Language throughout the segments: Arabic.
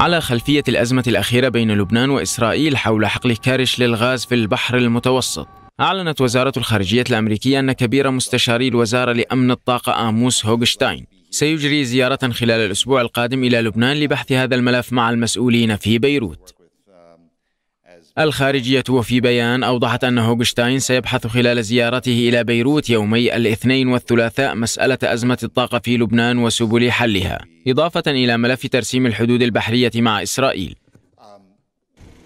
على خلفية الأزمة الأخيرة بين لبنان وإسرائيل حول حقل كارش للغاز في البحر المتوسط أعلنت وزارة الخارجية الأمريكية أن كبير مستشاري الوزارة لأمن الطاقة آموس هوغشتاين سيجري زيارة خلال الأسبوع القادم إلى لبنان لبحث هذا الملف مع المسؤولين في بيروت الخارجية وفي بيان أوضحت أن هوغشتاين سيبحث خلال زيارته إلى بيروت يومي الاثنين والثلاثاء مسألة أزمة الطاقة في لبنان وسبل حلها، إضافة إلى ملف ترسيم الحدود البحرية مع إسرائيل.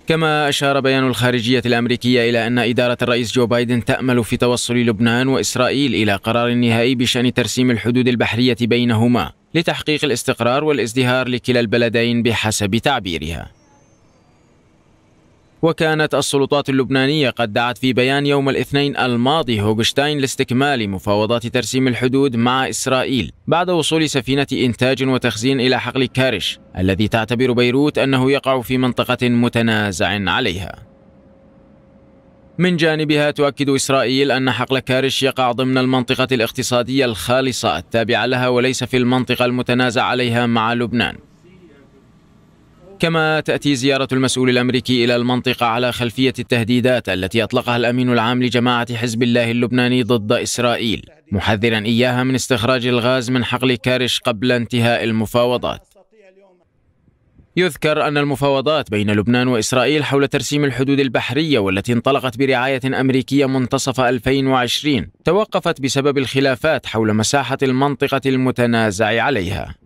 كما أشار بيان الخارجية الأمريكية إلى أن إدارة الرئيس جو بايدن تأمل في توصل لبنان وإسرائيل إلى قرار نهائي بشأن ترسيم الحدود البحرية بينهما لتحقيق الاستقرار والازدهار لكلا البلدين بحسب تعبيرها. وكانت السلطات اللبنانية قد دعت في بيان يوم الاثنين الماضي هوغشتاين لاستكمال مفاوضات ترسيم الحدود مع إسرائيل بعد وصول سفينة إنتاج وتخزين إلى حقل كارش الذي تعتبر بيروت أنه يقع في منطقة متنازع عليها من جانبها تؤكد إسرائيل أن حقل كارش يقع ضمن المنطقة الاقتصادية الخالصة التابعة لها وليس في المنطقة المتنازع عليها مع لبنان كما تأتي زيارة المسؤول الأمريكي إلى المنطقة على خلفية التهديدات التي أطلقها الأمين العام لجماعة حزب الله اللبناني ضد إسرائيل محذرا إياها من استخراج الغاز من حقل كارش قبل انتهاء المفاوضات يذكر أن المفاوضات بين لبنان وإسرائيل حول ترسيم الحدود البحرية والتي انطلقت برعاية أمريكية منتصف 2020 توقفت بسبب الخلافات حول مساحة المنطقة المتنازع عليها